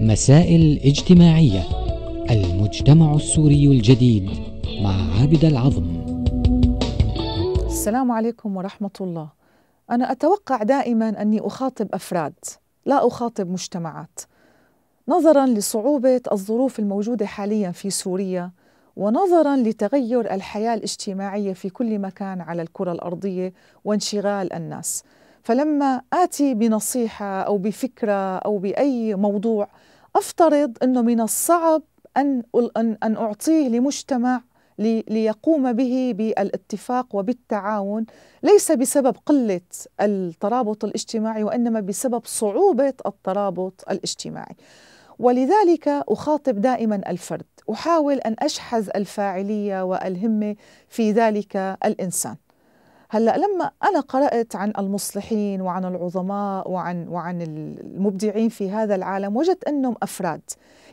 مسائل اجتماعية المجتمع السوري الجديد مع عابد العظم السلام عليكم ورحمة الله أنا أتوقع دائما أني أخاطب أفراد لا أخاطب مجتمعات نظرا لصعوبة الظروف الموجودة حاليا في سوريا ونظرا لتغير الحياة الاجتماعية في كل مكان على الكرة الأرضية وانشغال الناس فلما آتي بنصيحة أو بفكرة أو بأي موضوع افترض انه من الصعب ان ان, اعطيه لمجتمع ليقوم به بالاتفاق وبالتعاون ليس بسبب قله الترابط الاجتماعي وانما بسبب صعوبه الترابط الاجتماعي. ولذلك اخاطب دائما الفرد، احاول ان اشحذ الفاعليه والهمه في ذلك الانسان. هلا لما انا قرات عن المصلحين وعن العظماء وعن وعن المبدعين في هذا العالم وجدت انهم افراد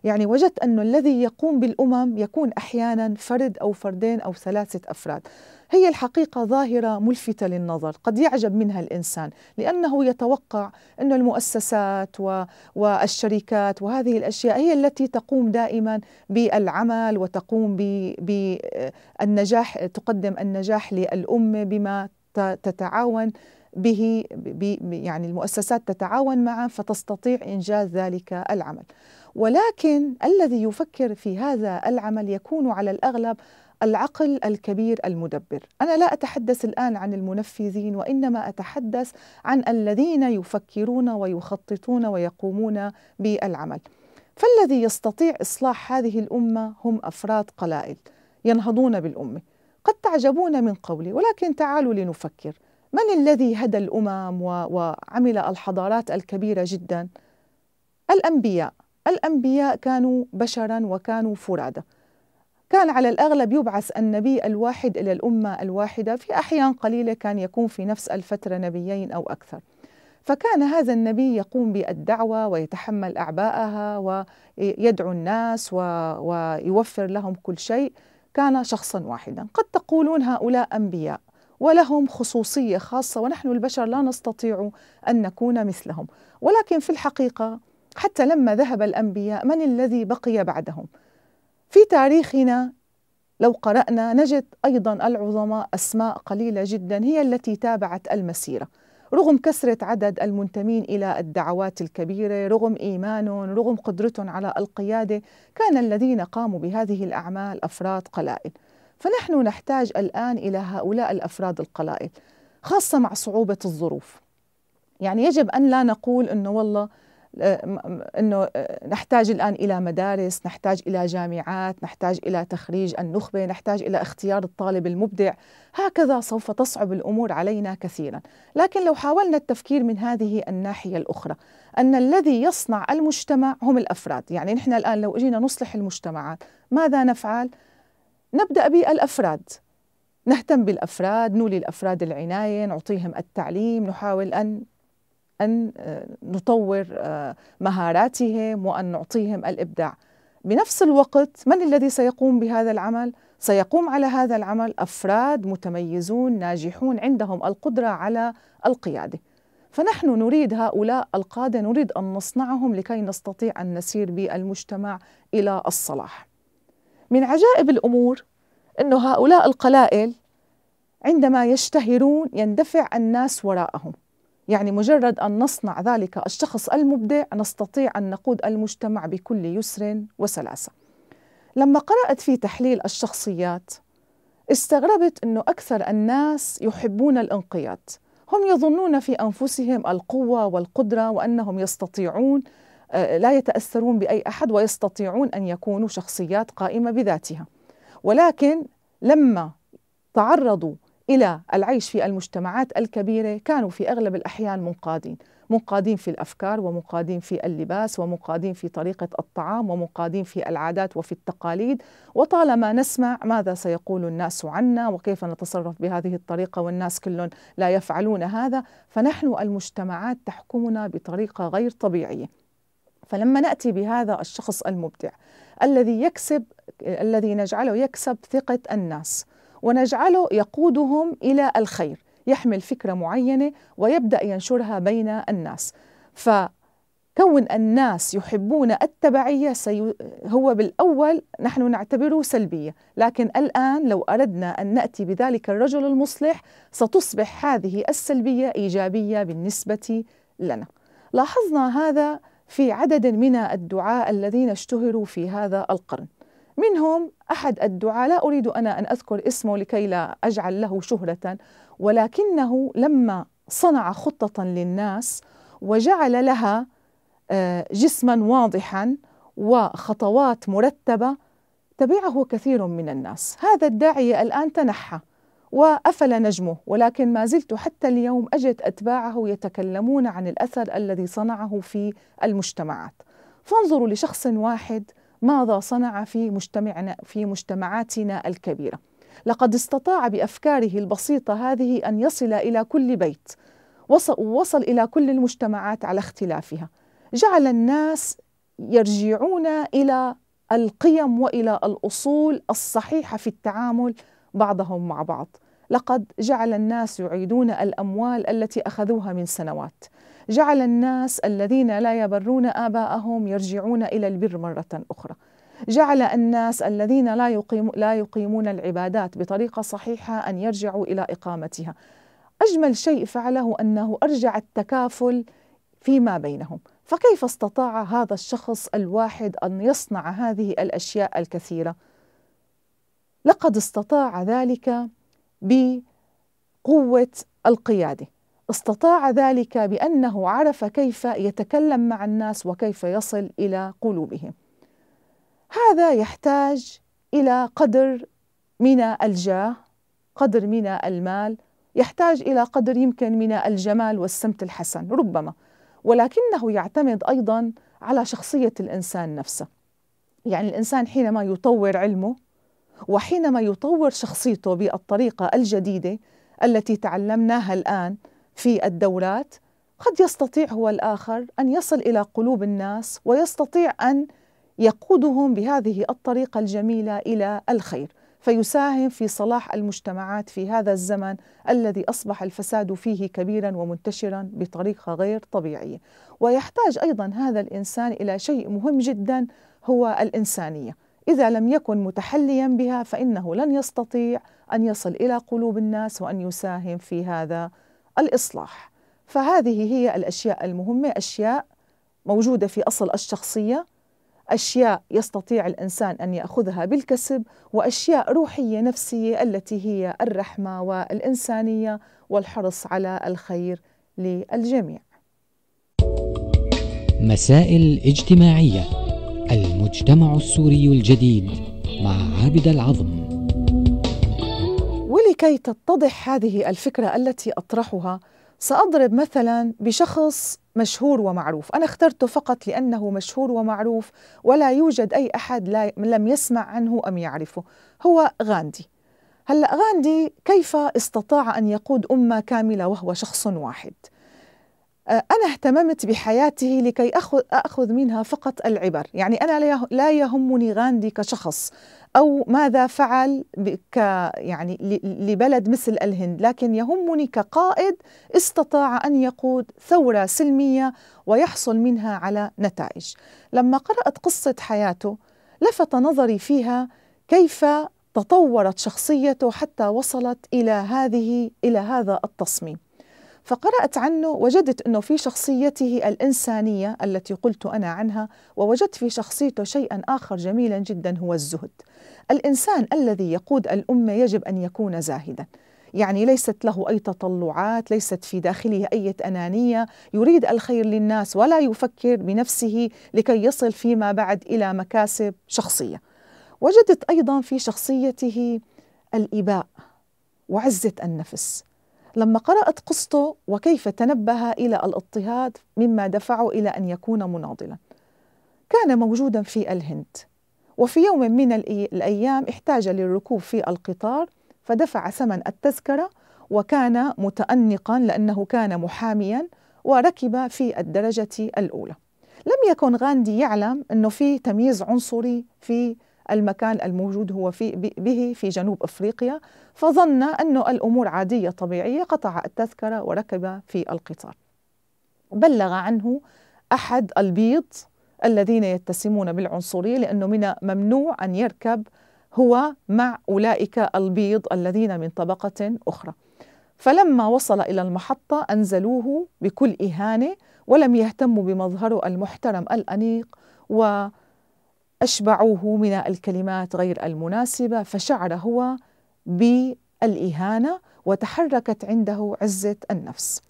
يعني وجدت انه الذي يقوم بالامم يكون احيانا فرد او فردين او ثلاثه افراد هي الحقيقة ظاهرة ملفتة للنظر قد يعجب منها الإنسان لأنه يتوقع أن المؤسسات والشركات وهذه الأشياء هي التي تقوم دائما بالعمل وتقوم بالنجاح تقدم النجاح للأمة بما تتعاون به يعني المؤسسات تتعاون معا فتستطيع انجاز ذلك العمل ولكن الذي يفكر في هذا العمل يكون على الاغلب العقل الكبير المدبر انا لا اتحدث الان عن المنفذين وانما اتحدث عن الذين يفكرون ويخططون ويقومون بالعمل فالذي يستطيع اصلاح هذه الامه هم افراد قلائل ينهضون بالامه قد تعجبون من قولي ولكن تعالوا لنفكر من الذي هدى الامم وعمل الحضارات الكبيره جدا الانبياء الانبياء كانوا بشرا وكانوا فرادى كان على الأغلب يبعث النبي الواحد إلى الأمة الواحدة في أحيان قليلة كان يكون في نفس الفترة نبيين أو أكثر فكان هذا النبي يقوم بالدعوة ويتحمل أعباءها ويدعو الناس ويوفر لهم كل شيء كان شخصا واحدا قد تقولون هؤلاء أنبياء ولهم خصوصية خاصة ونحن البشر لا نستطيع أن نكون مثلهم ولكن في الحقيقة حتى لما ذهب الأنبياء من الذي بقي بعدهم؟ في تاريخنا لو قرأنا نجد أيضا العظماء أسماء قليلة جدا هي التي تابعت المسيرة رغم كثرة عدد المنتمين إلى الدعوات الكبيرة رغم إيمانهم رغم قدرتهم على القيادة كان الذين قاموا بهذه الأعمال أفراد قلائل فنحن نحتاج الآن إلى هؤلاء الأفراد القلائل خاصة مع صعوبة الظروف يعني يجب أن لا نقول أنه والله انه نحتاج الان الى مدارس، نحتاج الى جامعات، نحتاج الى تخريج النخبه، نحتاج الى اختيار الطالب المبدع، هكذا سوف تصعب الامور علينا كثيرا، لكن لو حاولنا التفكير من هذه الناحيه الاخرى، ان الذي يصنع المجتمع هم الافراد، يعني نحن الان لو اجينا نصلح المجتمعات، ماذا نفعل؟ نبدا بالافراد، نهتم بالافراد، نولي الافراد العنايه، نعطيهم التعليم، نحاول ان أن آه، نطور آه، مهاراتهم وأن نعطيهم الإبداع بنفس الوقت من الذي سيقوم بهذا العمل؟ سيقوم على هذا العمل أفراد متميزون ناجحون عندهم القدرة على القيادة فنحن نريد هؤلاء القادة نريد أن نصنعهم لكي نستطيع أن نسير بالمجتمع إلى الصلاح من عجائب الأمور أن هؤلاء القلائل عندما يشتهرون يندفع الناس وراءهم يعني مجرد أن نصنع ذلك الشخص المبدع نستطيع أن نقود المجتمع بكل يسر وسلاسة لما قرأت في تحليل الشخصيات استغربت أنه أكثر الناس يحبون الانقياد هم يظنون في أنفسهم القوة والقدرة وأنهم يستطيعون آه، لا يتأثرون بأي أحد ويستطيعون أن يكونوا شخصيات قائمة بذاتها ولكن لما تعرضوا إلى العيش في المجتمعات الكبيرة كانوا في أغلب الأحيان منقادين منقادين في الافكار ومنقادين في اللباس ومنقادين في طريقه الطعام ومنقادين في العادات وفي التقاليد وطالما نسمع ماذا سيقول الناس عنا وكيف نتصرف بهذه الطريقه والناس كلهم لا يفعلون هذا فنحن المجتمعات تحكمنا بطريقه غير طبيعيه فلما ناتي بهذا الشخص المبدع الذي يكسب الذي نجعله يكسب ثقه الناس ونجعله يقودهم الى الخير يحمل فكره معينه ويبدا ينشرها بين الناس فكون الناس يحبون التبعيه سي... هو بالاول نحن نعتبره سلبيه لكن الان لو اردنا ان ناتي بذلك الرجل المصلح ستصبح هذه السلبيه ايجابيه بالنسبه لنا لاحظنا هذا في عدد من الدعاء الذين اشتهروا في هذا القرن منهم أحد الدعاة لا أريد أنا أن أذكر اسمه لكي لا أجعل له شهرة ولكنه لما صنع خطة للناس وجعل لها آه، جسما واضحا وخطوات مرتبة تبعه كثير من الناس هذا الداعية الآن تنحى وأفل نجمه ولكن ما زلت حتى اليوم أجد أتباعه يتكلمون عن الأثر الذي صنعه في المجتمعات فانظروا لشخص واحد ماذا صنع في مجتمعنا في مجتمعاتنا الكبيره لقد استطاع بافكاره البسيطه هذه ان يصل الى كل بيت وصل الى كل المجتمعات على اختلافها جعل الناس يرجعون الى القيم والى الاصول الصحيحه في التعامل بعضهم مع بعض لقد جعل الناس يعيدون الاموال التي اخذوها من سنوات جعل الناس الذين لا يبرون آباءهم يرجعون إلى البر مرة أخرى جعل الناس الذين لا, يقيم لا يقيمون العبادات بطريقة صحيحة أن يرجعوا إلى إقامتها أجمل شيء فعله أنه أرجع التكافل فيما بينهم فكيف استطاع هذا الشخص الواحد أن يصنع هذه الأشياء الكثيرة؟ لقد استطاع ذلك بقوة القيادة استطاع ذلك بأنه عرف كيف يتكلم مع الناس وكيف يصل إلى قلوبهم هذا يحتاج إلى قدر من الجاه قدر من المال يحتاج إلى قدر يمكن من الجمال والسمت الحسن ربما ولكنه يعتمد أيضا على شخصية الإنسان نفسه يعني الإنسان حينما يطور علمه وحينما يطور شخصيته بالطريقة الجديدة التي تعلمناها الآن في الدولات قد يستطيع هو الآخر أن يصل إلى قلوب الناس ويستطيع أن يقودهم بهذه الطريقة الجميلة إلى الخير فيساهم في صلاح المجتمعات في هذا الزمن الذي أصبح الفساد فيه كبيرا ومنتشرا بطريقة غير طبيعية ويحتاج أيضا هذا الإنسان إلى شيء مهم جدا هو الإنسانية إذا لم يكن متحليا بها فإنه لن يستطيع أن يصل إلى قلوب الناس وأن يساهم في هذا الإصلاح فهذه هي الأشياء المهمة أشياء موجودة في أصل الشخصية أشياء يستطيع الإنسان أن يأخذها بالكسب وأشياء روحية نفسية التي هي الرحمة والإنسانية والحرص على الخير للجميع مسائل اجتماعية المجتمع السوري الجديد مع عابد العظم لكي تتضح هذه الفكرة التي أطرحها سأضرب مثلا بشخص مشهور ومعروف أنا اخترته فقط لأنه مشهور ومعروف ولا يوجد أي أحد لا لم يسمع عنه أم يعرفه هو غاندي هلأ غاندي كيف استطاع أن يقود أمة كاملة وهو شخص واحد؟ آه، أنا اهتممت بحياته لكي أخذ, أخذ منها فقط العبر يعني أنا لا يهمني غاندي كشخص أو ماذا فعل ك يعني لبلد مثل الهند لكن يهمني كقائد استطاع أن يقود ثورة سلمية ويحصل منها على نتائج لما قرأت قصة حياته لفت نظري فيها كيف تطورت شخصيته حتى وصلت إلى هذه إلى هذا التصميم فقرأت عنه وجدت أنه في شخصيته الإنسانية التي قلت أنا عنها ووجدت في شخصيته شيئا آخر جميلا جدا هو الزهد الإنسان الذي يقود الأمة يجب أن يكون زاهدا يعني ليست له أي تطلعات ليست في داخله أي أنانية يريد الخير للناس ولا يفكر بنفسه لكي يصل فيما بعد إلى مكاسب شخصية وجدت أيضا في شخصيته الإباء وعزة النفس لما قرأت قصته وكيف تنبه إلى الاضطهاد مما دفعه إلى أن يكون مناضلا كان موجودا في الهند وفي يوم من الأيام احتاج للركوب في القطار فدفع ثمن التذكرة وكان متأنقا لأنه كان محاميا وركب في الدرجة الأولى لم يكن غاندي يعلم أنه في تمييز عنصري في المكان الموجود هو في به في جنوب أفريقيا فظن أنه الأمور عادية طبيعية قطع التذكرة وركب في القطار بلغ عنه أحد البيض الذين يتسمون بالعنصرية لأنه من ممنوع أن يركب هو مع أولئك البيض الذين من طبقة أخرى فلما وصل إلى المحطة أنزلوه بكل إهانة ولم يهتموا بمظهره المحترم الأنيق و أشبعوه من الكلمات غير المناسبة فشعر هو بالإهانة وتحركت عنده عزة النفس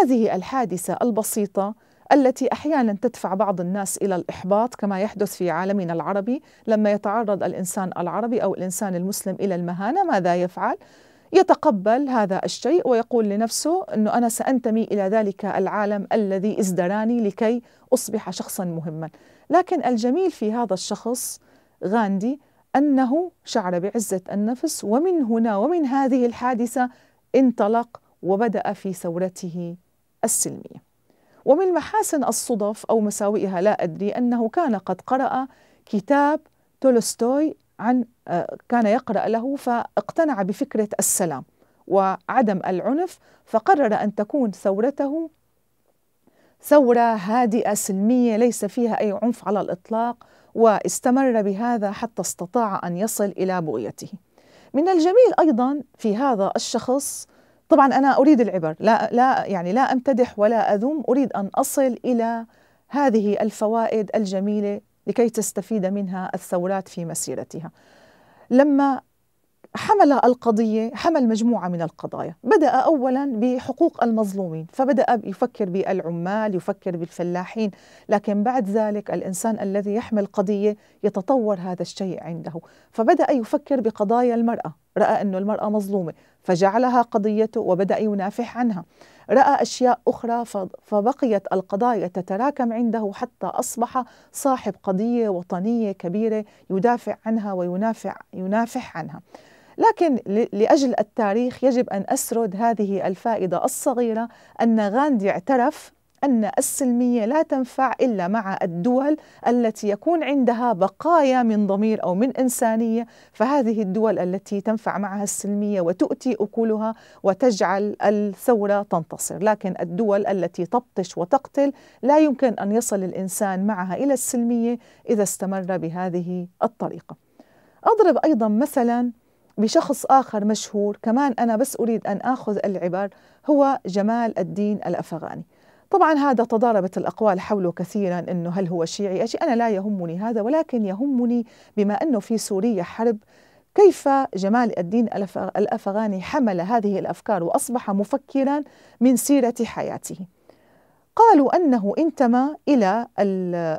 هذه الحادثة البسيطة التي احيانا تدفع بعض الناس الى الاحباط كما يحدث في عالمنا العربي لما يتعرض الانسان العربي او الانسان المسلم الى المهانه ماذا يفعل؟ يتقبل هذا الشيء ويقول لنفسه انه انا سانتمي الى ذلك العالم الذي ازدراني لكي اصبح شخصا مهما، لكن الجميل في هذا الشخص غاندي أنه شعر بعزة النفس ومن هنا ومن هذه الحادثة انطلق وبدأ في ثورته السلمية ومن محاسن الصدف أو مساوئها لا أدري أنه كان قد قرأ كتاب تولستوي عن آه، كان يقرأ له فاقتنع بفكرة السلام وعدم العنف فقرر أن تكون ثورته ثورة هادئة سلمية ليس فيها أي عنف على الإطلاق واستمر بهذا حتى استطاع أن يصل إلى بغيته من الجميل أيضا في هذا الشخص طبعا أنا أريد العبر لا, لا يعني لا أمتدح ولا أذم أريد أن أصل إلى هذه الفوائد الجميلة لكي تستفيد منها الثورات في مسيرتها لما حمل القضية حمل مجموعة من القضايا بدأ أولا بحقوق المظلومين فبدأ يفكر بالعمال يفكر بالفلاحين لكن بعد ذلك الإنسان الذي يحمل قضية يتطور هذا الشيء عنده فبدأ يفكر بقضايا المرأة رأى أن المرأة مظلومة فجعلها قضيته وبدأ ينافح عنها رأى أشياء أخرى فبقيت القضايا تتراكم عنده حتى أصبح صاحب قضية وطنية كبيرة يدافع عنها وينافع ينافح عنها لكن لأجل التاريخ يجب أن أسرد هذه الفائدة الصغيرة أن غاندي اعترف أن السلمية لا تنفع إلا مع الدول التي يكون عندها بقايا من ضمير أو من إنسانية فهذه الدول التي تنفع معها السلمية وتؤتي أكلها وتجعل الثورة تنتصر لكن الدول التي تبطش وتقتل لا يمكن أن يصل الإنسان معها إلى السلمية إذا استمر بهذه الطريقة أضرب أيضا مثلاً بشخص آخر مشهور كمان أنا بس أريد أن آخذ العبر هو جمال الدين الأفغاني طبعا هذا تضاربت الأقوال حوله كثيرا أنه هل هو شيعي أشي أنا لا يهمني هذا ولكن يهمني بما أنه في سوريا حرب كيف جمال الدين الأفغاني حمل هذه الأفكار وأصبح مفكرا من سيرة حياته قالوا أنه انتمى إلى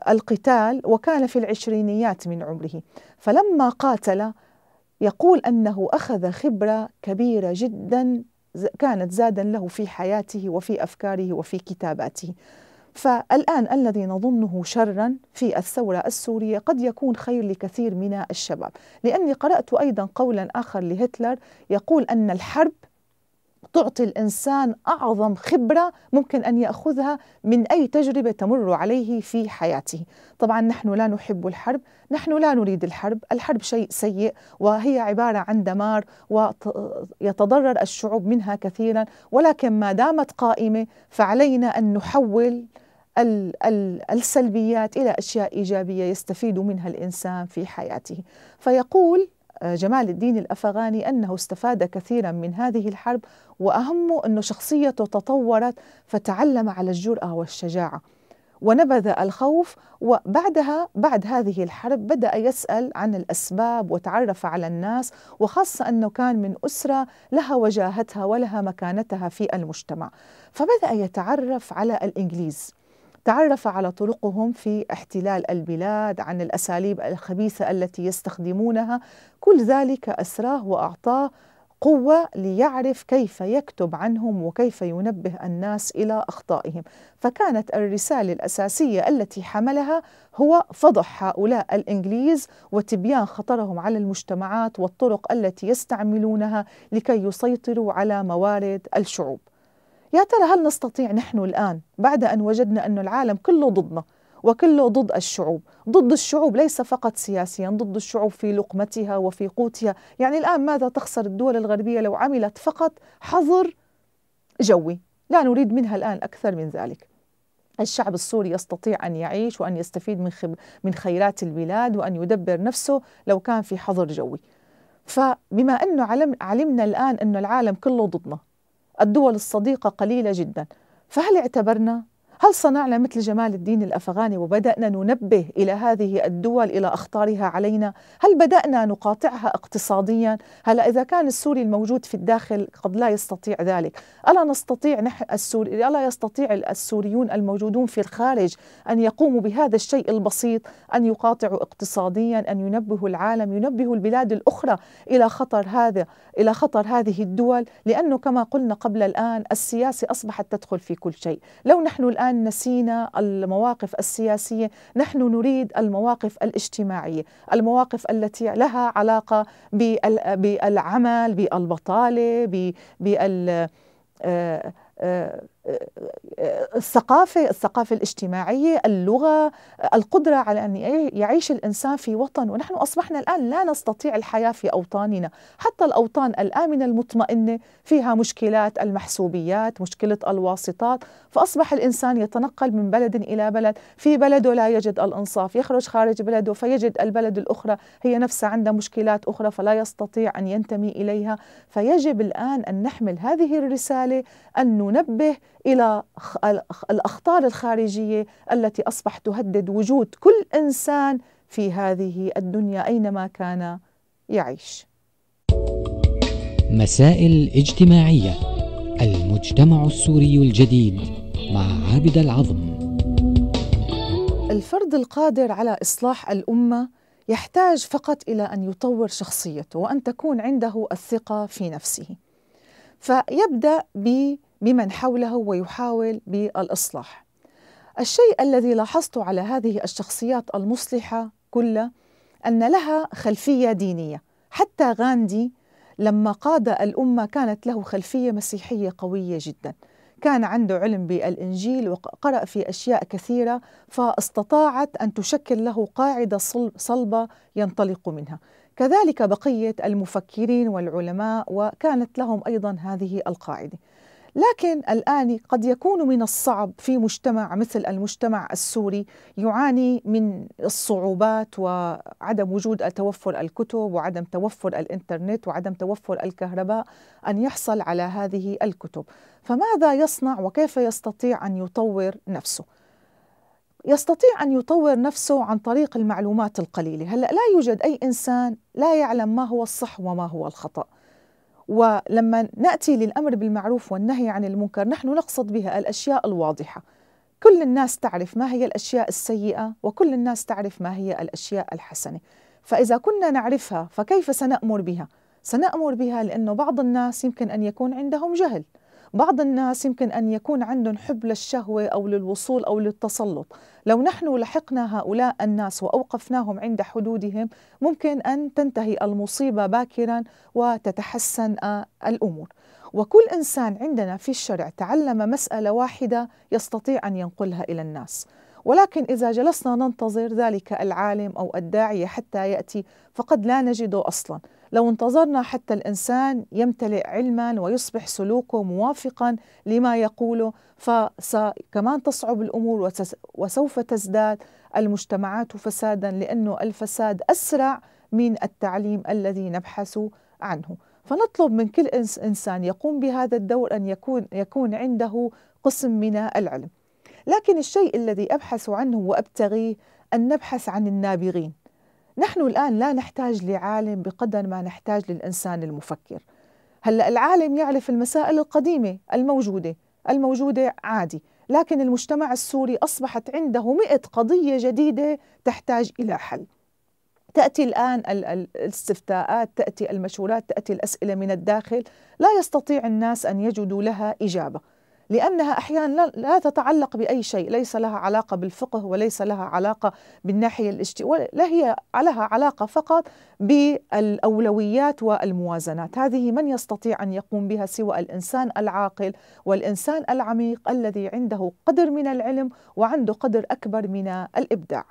القتال وكان في العشرينيات من عمره فلما قاتل يقول أنه أخذ خبرة كبيرة جدا كانت زادا له في حياته وفي أفكاره وفي كتاباته فالآن الذي نظنه شرا في الثورة السورية قد يكون خير لكثير من الشباب لأني قرأت أيضا قولا آخر لهتلر يقول أن الحرب تعطي الانسان اعظم خبره ممكن ان ياخذها من اي تجربه تمر عليه في حياته. طبعا نحن لا نحب الحرب، نحن لا نريد الحرب، الحرب شيء سيء وهي عباره عن دمار ويتضرر الشعوب منها كثيرا، ولكن ما دامت قائمه فعلينا ان نحول السلبيات الى اشياء ايجابيه يستفيد منها الانسان في حياته. فيقول جمال الدين الأفغاني أنه استفاد كثيرا من هذه الحرب وأهمه أنه شخصيته تطورت فتعلم على الجرأة والشجاعة ونبذ الخوف وبعدها بعد هذه الحرب بدأ يسأل عن الأسباب وتعرف على الناس وخاصة أنه كان من أسرة لها وجاهتها ولها مكانتها في المجتمع فبدأ يتعرف على الإنجليز تعرف على طرقهم في احتلال البلاد عن الاساليب الخبيثه التي يستخدمونها كل ذلك اسراه واعطاه قوه ليعرف كيف يكتب عنهم وكيف ينبه الناس الى اخطائهم فكانت الرساله الاساسيه التي حملها هو فضح هؤلاء الانجليز وتبيان خطرهم على المجتمعات والطرق التي يستعملونها لكي يسيطروا على موارد الشعوب يا ترى هل نستطيع نحن الآن بعد أن وجدنا أن العالم كله ضدنا وكله ضد الشعوب ضد الشعوب ليس فقط سياسيا ضد الشعوب في لقمتها وفي قوتها يعني الآن ماذا تخسر الدول الغربية لو عملت فقط حظر جوي لا نريد منها الآن أكثر من ذلك الشعب السوري يستطيع أن يعيش وأن يستفيد من, خب من خيرات البلاد وأن يدبر نفسه لو كان في حظر جوي فبما أنه علم علمنا الآن أن العالم كله ضدنا الدول الصديقة قليلة جدا فهل اعتبرنا هل صنعنا مثل جمال الدين الأفغاني وبدأنا ننبه إلى هذه الدول إلى أخطارها علينا؟ هل بدأنا نقاطعها اقتصاديا؟ هلا إذا كان السوري الموجود في الداخل قد لا يستطيع ذلك، ألا نستطيع نحن السوري ألا يستطيع السوريون الموجودون في الخارج أن يقوموا بهذا الشيء البسيط أن يقاطعوا اقتصاديا، أن ينبهوا العالم، ينبهوا البلاد الأخرى إلى خطر هذا إلى خطر هذه الدول، لأنه كما قلنا قبل الآن السياسة أصبحت تدخل في كل شيء، لو نحن الآن الآن نسينا المواقف السياسية نحن نريد المواقف الاجتماعية المواقف التي لها علاقة بالعمل بالبطالة بال آه، آه، الثقافة الثقافة الاجتماعية اللغة القدرة على أن يعيش الإنسان في وطن ونحن أصبحنا الآن لا نستطيع الحياة في أوطاننا حتى الأوطان الآمنة المطمئنة فيها مشكلات المحسوبيات مشكلة الواسطات فأصبح الإنسان يتنقل من بلد إلى بلد في بلده لا يجد الإنصاف يخرج خارج بلده فيجد البلد الأخرى هي نفسها عندها مشكلات أخرى فلا يستطيع أن ينتمي إليها فيجب الآن أن نحمل هذه الرسالة أن ننبه الى الاخطار الخارجيه التي اصبحت تهدد وجود كل انسان في هذه الدنيا اينما كان يعيش. مسائل اجتماعيه المجتمع السوري الجديد مع عابد العظم. الفرد القادر على اصلاح الامه يحتاج فقط الى ان يطور شخصيته وان تكون عنده الثقه في نفسه. فيبدا ب بمن حوله ويحاول بالإصلاح الشيء الذي لاحظته على هذه الشخصيات المصلحة كلها أن لها خلفية دينية حتى غاندي لما قاد الأمة كانت له خلفية مسيحية قوية جدا كان عنده علم بالإنجيل وقرأ في أشياء كثيرة فاستطاعت أن تشكل له قاعدة صلبة ينطلق منها كذلك بقية المفكرين والعلماء وكانت لهم أيضا هذه القاعدة لكن الآن قد يكون من الصعب في مجتمع مثل المجتمع السوري يعاني من الصعوبات وعدم وجود توفر الكتب وعدم توفر الإنترنت وعدم توفر الكهرباء أن يحصل على هذه الكتب فماذا يصنع وكيف يستطيع أن يطور نفسه؟ يستطيع أن يطور نفسه عن طريق المعلومات القليلة هلأ لا يوجد أي إنسان لا يعلم ما هو الصح وما هو الخطأ ولما ناتي للامر بالمعروف والنهي عن المنكر نحن نقصد بها الاشياء الواضحه كل الناس تعرف ما هي الاشياء السيئه وكل الناس تعرف ما هي الاشياء الحسنه فاذا كنا نعرفها فكيف سنامر بها سنامر بها لانه بعض الناس يمكن ان يكون عندهم جهل بعض الناس يمكن أن يكون عندهم حب للشهوة أو للوصول أو للتسلط لو نحن لحقنا هؤلاء الناس وأوقفناهم عند حدودهم ممكن أن تنتهي المصيبة باكرا وتتحسن آه، الأمور وكل إنسان عندنا في الشرع تعلم مسألة واحدة يستطيع أن ينقلها إلى الناس ولكن إذا جلسنا ننتظر ذلك العالم أو الداعية حتى يأتي فقد لا نجده أصلاً لو انتظرنا حتى الانسان يمتلئ علما ويصبح سلوكه موافقا لما يقوله فكمان تصعب الامور وسوف تزداد المجتمعات فسادا لانه الفساد اسرع من التعليم الذي نبحث عنه فنطلب من كل انسان يقوم بهذا الدور ان يكون يكون عنده قسم من العلم لكن الشيء الذي ابحث عنه وابتغيه ان نبحث عن النابغين نحن الآن لا نحتاج لعالم بقدر ما نحتاج للإنسان المفكر هلأ العالم يعرف المسائل القديمة الموجودة الموجودة عادي لكن المجتمع السوري أصبحت عنده مئة قضية جديدة تحتاج إلى حل تأتي الآن الاستفتاءات تأتي المشورات تأتي الأسئلة من الداخل لا يستطيع الناس أن يجدوا لها إجابة لأنها أحيانا لا تتعلق بأي شيء ليس لها علاقة بالفقه وليس لها علاقة بالناحية الاجتماعية لا هي لها علاقة فقط بالأولويات والموازنات هذه من يستطيع أن يقوم بها سوى الإنسان العاقل والإنسان العميق الذي عنده قدر من العلم وعنده قدر أكبر من الإبداع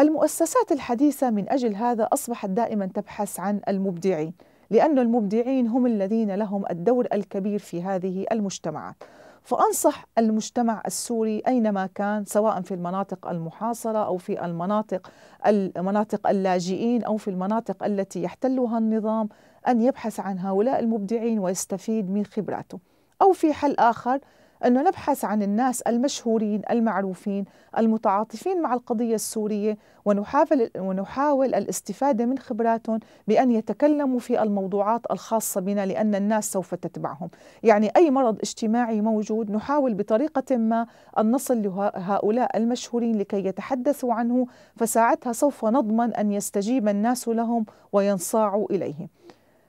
المؤسسات الحديثة من أجل هذا أصبحت دائما تبحث عن المبدعين لأن المبدعين هم الذين لهم الدور الكبير في هذه المجتمعات فأنصح المجتمع السوري أينما كان سواء في المناطق المحاصرة أو في المناطق المناطق اللاجئين أو في المناطق التي يحتلها النظام أن يبحث عن هؤلاء المبدعين ويستفيد من خبراته أو في حل آخر أنه نبحث عن الناس المشهورين المعروفين المتعاطفين مع القضية السورية ونحاول, ونحاول الاستفادة من خبراتهم بأن يتكلموا في الموضوعات الخاصة بنا لأن الناس سوف تتبعهم يعني أي مرض اجتماعي موجود نحاول بطريقة ما أن نصل لهؤلاء المشهورين لكي يتحدثوا عنه فساعتها سوف نضمن أن يستجيب الناس لهم وينصاعوا إليه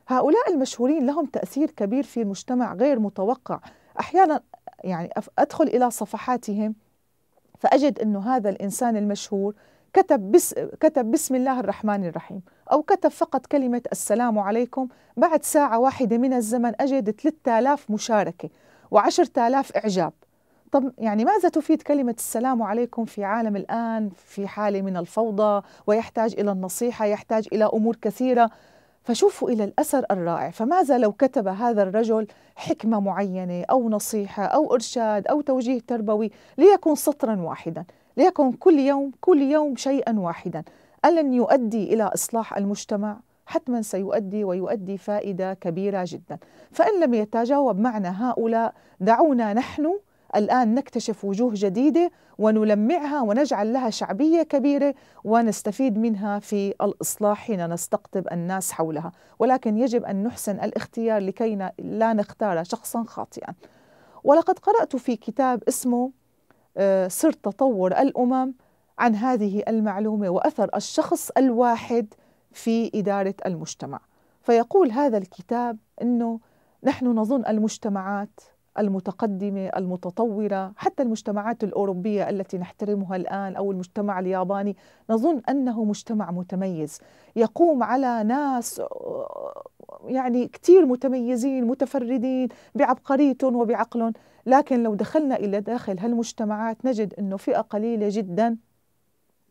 هؤلاء المشهورين لهم تأثير كبير في المجتمع غير متوقع أحيانا يعني أدخل إلى صفحاتهم فأجد أنه هذا الإنسان المشهور كتب, بس كتب بسم الله الرحمن الرحيم أو كتب فقط كلمة السلام عليكم بعد ساعة واحدة من الزمن أجد 3000 مشاركة و10000 إعجاب طب يعني ماذا تفيد كلمة السلام عليكم في عالم الآن في حالة من الفوضى ويحتاج إلى النصيحة يحتاج إلى أمور كثيرة فشوفوا إلى الأثر الرائع فماذا لو كتب هذا الرجل حكمة معينة أو نصيحة أو إرشاد أو توجيه تربوي ليكن سطرا واحدا ليكن كل يوم كل يوم شيئا واحدا ألن يؤدي إلى إصلاح المجتمع؟ حتما سيؤدي ويؤدي فائدة كبيرة جدا فإن لم يتجاوب معنا هؤلاء دعونا نحن الآن نكتشف وجوه جديدة ونلمعها ونجعل لها شعبية كبيرة ونستفيد منها في الإصلاح حين نستقطب الناس حولها ولكن يجب أن نحسن الاختيار لكي لا نختار شخصا خاطئا ولقد قرأت في كتاب اسمه آه، سر تطور الأمم عن هذه المعلومة وأثر الشخص الواحد في إدارة المجتمع فيقول هذا الكتاب أنه نحن نظن المجتمعات المتقدمة المتطورة حتى المجتمعات الأوروبية التي نحترمها الآن أو المجتمع الياباني نظن أنه مجتمع متميز يقوم على ناس يعني كثير متميزين متفردين بعبقريتهم وبعقلهم لكن لو دخلنا إلى داخل هالمجتمعات نجد أنه فئة قليلة جداً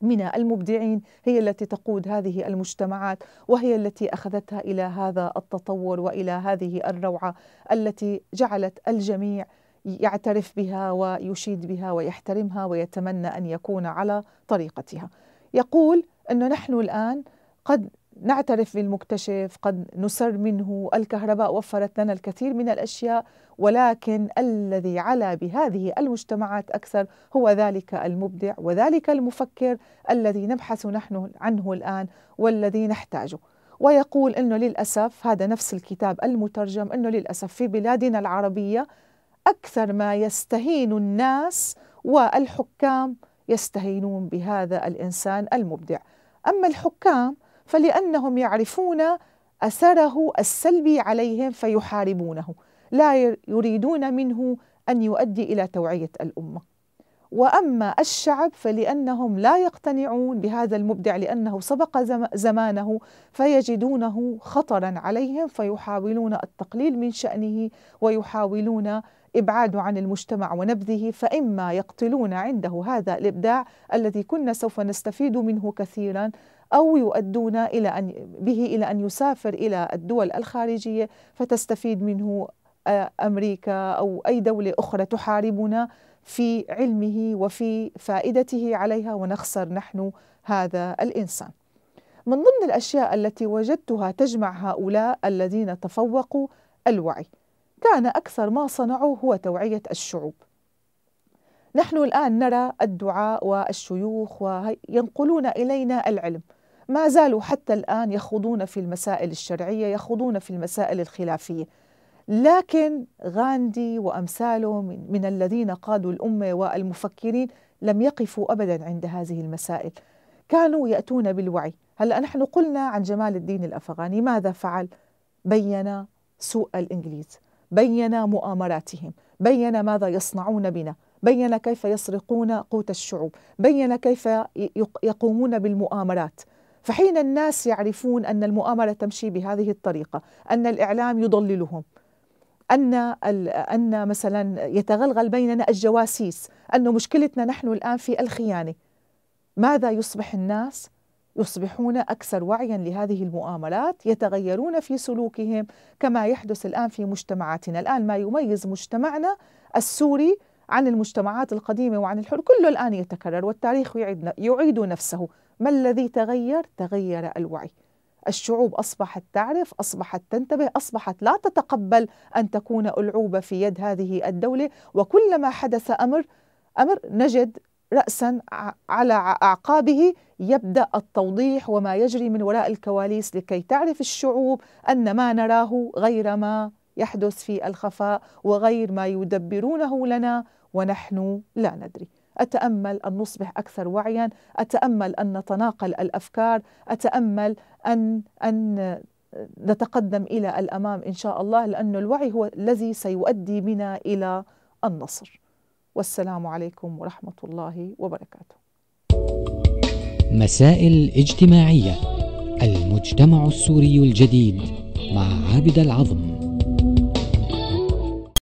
من المبدعين هي التي تقود هذه المجتمعات وهي التي اخذتها الى هذا التطور والى هذه الروعه التي جعلت الجميع يعترف بها ويشيد بها ويحترمها ويتمنى ان يكون على طريقتها. يقول انه نحن الان قد نعترف بالمكتشف قد نسر منه الكهرباء وفرت لنا الكثير من الأشياء ولكن الذي علا بهذه المجتمعات أكثر هو ذلك المبدع وذلك المفكر الذي نبحث نحن عنه الآن والذي نحتاجه ويقول أنه للأسف هذا نفس الكتاب المترجم أنه للأسف في بلادنا العربية أكثر ما يستهين الناس والحكام يستهينون بهذا الإنسان المبدع أما الحكام فلأنهم يعرفون أثره السلبي عليهم فيحاربونه لا يريدون منه أن يؤدي إلى توعية الأمة وأما الشعب فلأنهم لا يقتنعون بهذا المبدع لأنه سبق زمانه فيجدونه خطرا عليهم فيحاولون التقليل من شأنه ويحاولون إبعاده عن المجتمع ونبذه فإما يقتلون عنده هذا الإبداع الذي كنا سوف نستفيد منه كثيرا أو يؤدون إلى أن به إلى أن يسافر إلى الدول الخارجية فتستفيد منه آه، أمريكا أو أي دولة أخرى تحاربنا في علمه وفي فائدته عليها ونخسر نحن هذا الإنسان من ضمن الأشياء التي وجدتها تجمع هؤلاء الذين تفوقوا الوعي كان أكثر ما صنعوا هو توعية الشعوب نحن الآن نرى الدعاء والشيوخ وينقلون إلينا العلم ما زالوا حتى الآن يخوضون في المسائل الشرعية يخوضون في المسائل الخلافية لكن غاندي وأمثاله من الذين قادوا الأمة والمفكرين لم يقفوا أبدا عند هذه المسائل كانوا يأتون بالوعي هلأ نحن قلنا عن جمال الدين الأفغاني ماذا فعل؟ بين سوء الإنجليز بين مؤامراتهم بين ماذا يصنعون بنا بين كيف يسرقون قوت الشعوب بين كيف يقومون بالمؤامرات فحين الناس يعرفون ان المؤامره تمشي بهذه الطريقه، ان الاعلام يضللهم، ان ان مثلا يتغلغل بيننا الجواسيس، ان مشكلتنا نحن الان في الخيانه. ماذا يصبح الناس؟ يصبحون اكثر وعيا لهذه المؤامرات، يتغيرون في سلوكهم كما يحدث الان في مجتمعاتنا، الان ما يميز مجتمعنا السوري عن المجتمعات القديمه وعن الحر كله الان يتكرر والتاريخ يعيد يعيد نفسه، ما الذي تغير؟ تغير الوعي الشعوب أصبحت تعرف أصبحت تنتبه أصبحت لا تتقبل أن تكون ألعوبة في يد هذه الدولة وكلما حدث أمر أمر نجد رأسا على أعقابه يبدأ التوضيح وما يجري من وراء الكواليس لكي تعرف الشعوب أن ما نراه غير ما يحدث في الخفاء وغير ما يدبرونه لنا ونحن لا ندري أتأمل أن نصبح أكثر وعيا أتأمل أن نتناقل الأفكار أتأمل أن, أن نتقدم إلى الأمام إن شاء الله لأن الوعي هو الذي سيؤدي بنا إلى النصر والسلام عليكم ورحمة الله وبركاته مسائل اجتماعية المجتمع السوري الجديد مع عابد العظم